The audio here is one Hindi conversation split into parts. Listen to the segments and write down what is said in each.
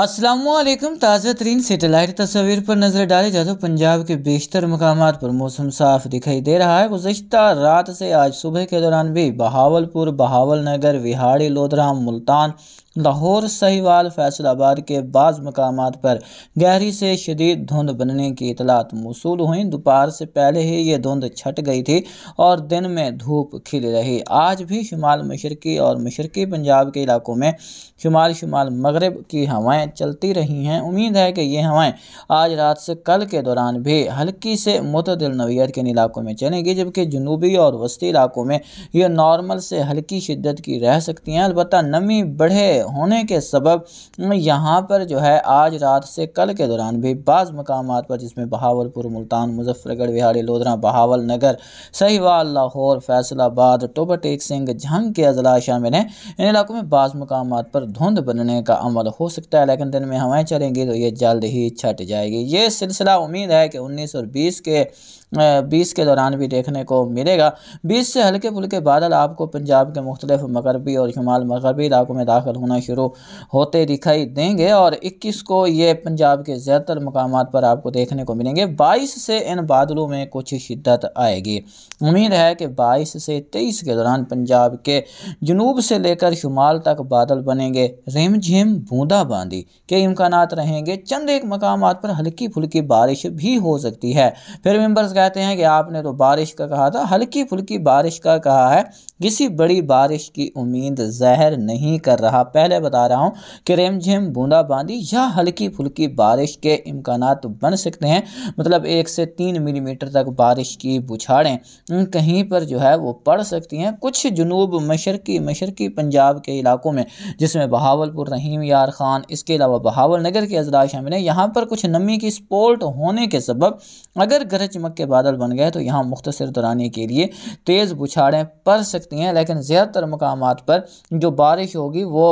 असलम ताज़ा तरीन सेटेलाइट तस्वीर पर नज़र डाली जाए तो पंजाब के बेशतर मकाम पर मौसम साफ दिखाई दे रहा है गुजशत रात से आज सुबह के दौरान भी बहावलपुर बहावल नगर विहाड़ी लोधराम मुल्तान लाहौर सहीवाल फैसलाबाद के बाद मकाम पर गहरी से शदीद धुंध बनने की इतलात मौसू हुई दोपहर से पहले ही ये धुंध छट गई थी और दिन में धूप खिली रही आज भी शुमाल मशरकी और मशरकी पंजाब के इलाकों में शुमाल शुमाल मगरब की हवाएं चलती रही हैं उम्मीद है कि ये हवाएं आज रात से कल के दौरान भी हल्की से मतदल नवीयत के इलाकों में चलेंगी जबकि जनूबी और वस्ती इलाकों में यह नॉर्मल से हल्की शिद्दत की रह सकती हैं अलबत्त नमी बढ़े होने के सबब यहाँ पर जो है आज रात से कल के दौरान भी बाज़ मकाम पर जिसमें बहावलपुर मुल्तान मुजफ्फरगढ़ बिहारी लोधरा बहावल नगर सहीवाल लाहौर फैसलाबाद टोबाटेक सिंह झंग के अजला शामिल हैं इन इलाकों में बाज़ मकाम पर धुंध बनने का अमल हो सकता है लेकिन दिन में हवाएं चलेंगी तो ये जल्द ही छट जाएगी ये सिलसिला उम्मीद है कि उन्नीस और बीस के बीस के दौरान भी देखने को मिलेगा बीस से हल्के फुल्के बादल आपको पंजाब के मुख्तलिफ मगरबी और शुमाल मगरबी इलाकों में दाखिल होना होना शुरू होते दिखाई देंगे और 21 को ये पंजाब के ज़्यादातर मकाम पर आपको देखने को मिलेंगे 22 से इन बादलों में कुछ शिद्दत आएगी उम्मीद है कि 22 से 23 के दौरान पंजाब के जनूब से लेकर शुमाल तक बादल बनेंगे रिम झिम बूंदाबांदी के इम्कान रहेंगे चंद एक मकाम पर हल्की फुल्की बारिश भी हो सकती है फिर मेम्बर्स कहते हैं कि आपने तो बारिश का कहा था हल्की फुल्की बारिश का कहा है किसी बड़ी बारिश की उम्मीद जहर नहीं कर रहा पहले बता रहा हूँ कि रेम बूंदाबांदी या हल्की फुल्की बारिश के इम्कान तो बन सकते हैं मतलब एक से तीन मिलीमीटर तक बारिश की बुछाड़ें कहीं पर जो है वो पड़ सकती हैं कुछ जनूब मशरकी मशरकी पंजाब के इलाकों में जिसमें बहावलपुर रहीम यार खान इसके अलावा बहावल नगर के अजला शामिल हैं यहाँ पर कुछ नमी की स्पोर्ट होने के सबब अगर गरज चमक के बादल बन गए तो यहाँ मुख्तर दौरानी के लिए तेज़ बुछाड़ें पड़ सकती हैं लेकिन ज़्यादातर मकाम पर जो बारिश होगी वो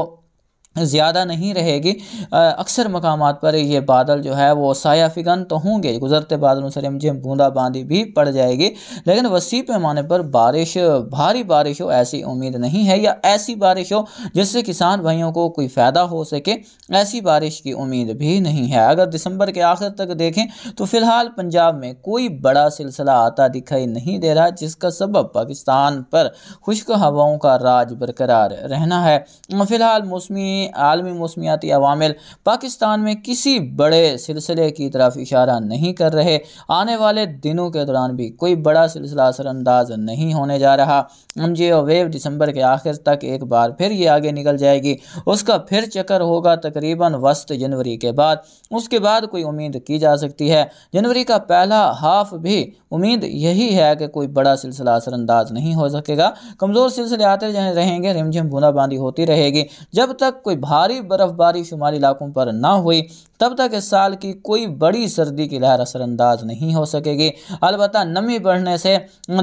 ज़्यादा नहीं रहेगी अक्सर मकाम पर ये बादल जो है वो साया फिगन तो होंगे गुजरते बादलों से बूंदा बांदी भी पड़ जाएगी लेकिन वसी पैमाने पर बारिश भारी बारिश हो ऐसी उम्मीद नहीं है या ऐसी बारिश हो जिससे किसान भाइयों को कोई फ़ायदा हो सके ऐसी बारिश की उम्मीद भी नहीं है अगर दिसंबर के आखिर तक देखें तो फ़िलहाल पंजाब में कोई बड़ा सिलसिला आता दिखाई नहीं दे रहा जिसका सबब पाकिस्तान पर खुश्क हवाओं का राज बरकरार रहना है फ़िलहाल मौसमी आलमी मौसमियाती अवामिल पाकिस्तान में किसी बड़े सिलसिले की तरफ इशारा नहीं कर रहे आने वाले दिनों के दौरान भी कोई बड़ा सिलसिला असरअंदाज नहीं होने जा रहा एम जी वेव दिसंबर के आखिर तक एक बार फिर ये आगे निकल जाएगी उसका फिर चक्कर होगा तकरीबन वस्त जनवरी के बाद उसके बाद कोई उम्मीद की जा सकती है जनवरी का पहला हाफ भी उम्मीद यही है कि कोई बड़ा सिलसिला असरअंदाज नहीं हो सकेगा कमज़ोर सिलसिले आते रहेंगे रिमझिम बूंदाबांदी होती रहेगी जब तक कोई भारी बर्फबारी शुमाली इलाकों पर ना हुई तब तक इस साल की कोई बड़ी सर्दी की लहर असरअंदाज नहीं हो सकेगी अलबत् नमी बढ़ने से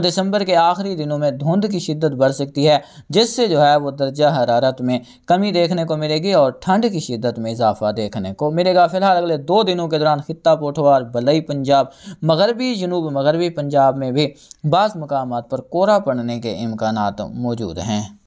दिसंबर के आखिरी दिनों में धुंध की शिद्दत बढ़ सकती है जिससे जो है वो दर्जा हरारत में कमी देखने को मिलेगी और ठंड की शिद्दत में इजाफा देखने को मिलेगा फिलहाल अगले दो दिनों के दौरान खिता पोठवार बलई पंजाब मगरबी जनूब मगरबी पंजाब में भी बास मकाम पर कोरा पड़ने के इम्कान मौजूद हैं